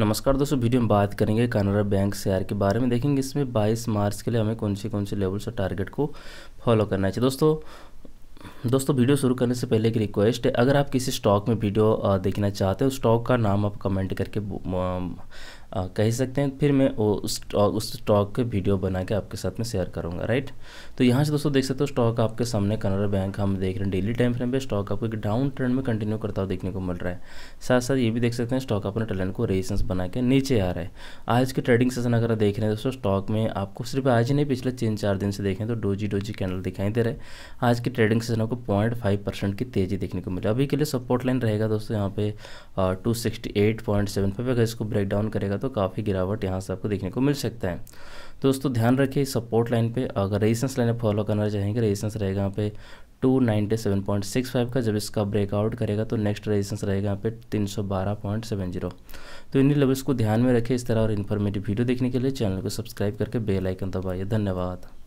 नमस्कार दोस्तों वीडियो में बात करेंगे कैनरा बैंक शेयर के बारे में देखेंगे इसमें 22 मार्च के लिए हमें कौन से कौन से लेवल्स और टारगेट को फॉलो करना चाहिए दोस्तों दोस्तों वीडियो शुरू करने से पहले एक रिक्वेस्ट है अगर आप किसी स्टॉक में वीडियो देखना चाहते हो स्टॉक का नाम आप कमेंट करके कह सकते हैं फिर मैं उस स्टॉक उस स्टॉक के वीडियो बना के आपके साथ में शेयर करूंगा राइट तो यहाँ से दोस्तों देख सकते हो स्टॉक आपके सामने कनाडा बैंक हम देख रहे हैं डेली टाइम फ्रेम पे स्टॉक आपको एक डाउन ट्रेंड में कंटिन्यू करता हुआ देखने को मिल रहा है साथ साथ ये भी देख सकते हैं स्टॉक अपने टैलेंट को रेजिस्टेंस बना के नीचे आ रहा है आज के ट्रेडिंग सेशन अगर देख रहे हैं दोस्तों स्टॉक में आपको सिर्फ आज ही नहीं पिछले तीन चार दिन से देखें तो डोजी डोजी कैंडल दिखाई दे रहे हैं आज के ट्रेडिंग सेशन आपको पॉइंट फाइव परसेंट की तेज़ी देखने को मिले अभी के लिए सपोर्ट लाइन रहेगा दोस्तों यहाँ पे two sixty eight point seven five अगर इसको ब्रेक डाउन करेगा तो काफ़ी गिरावट यहाँ से आपको देखने को मिल सकता है दोस्तों ध्यान रखिए सपोर्ट लाइन पर अगर रेजिस्टेंस लाइन फॉलो करना चाहेंगे रेजिस्टेंस रहेगा यहाँ पे 297.65 का जब इसका ब्रेकआउट करेगा तो नेक्स्ट रेजिस्टेंस रहेगा यहाँ पे 312.70 तो इन्हीं लेवल्स को ध्यान में रखें इस तरह और इन्फॉर्मेटिव वीडियो देखने के लिए चैनल को सब्सक्राइब करके बेल आइकन दबाइए धन्यवाद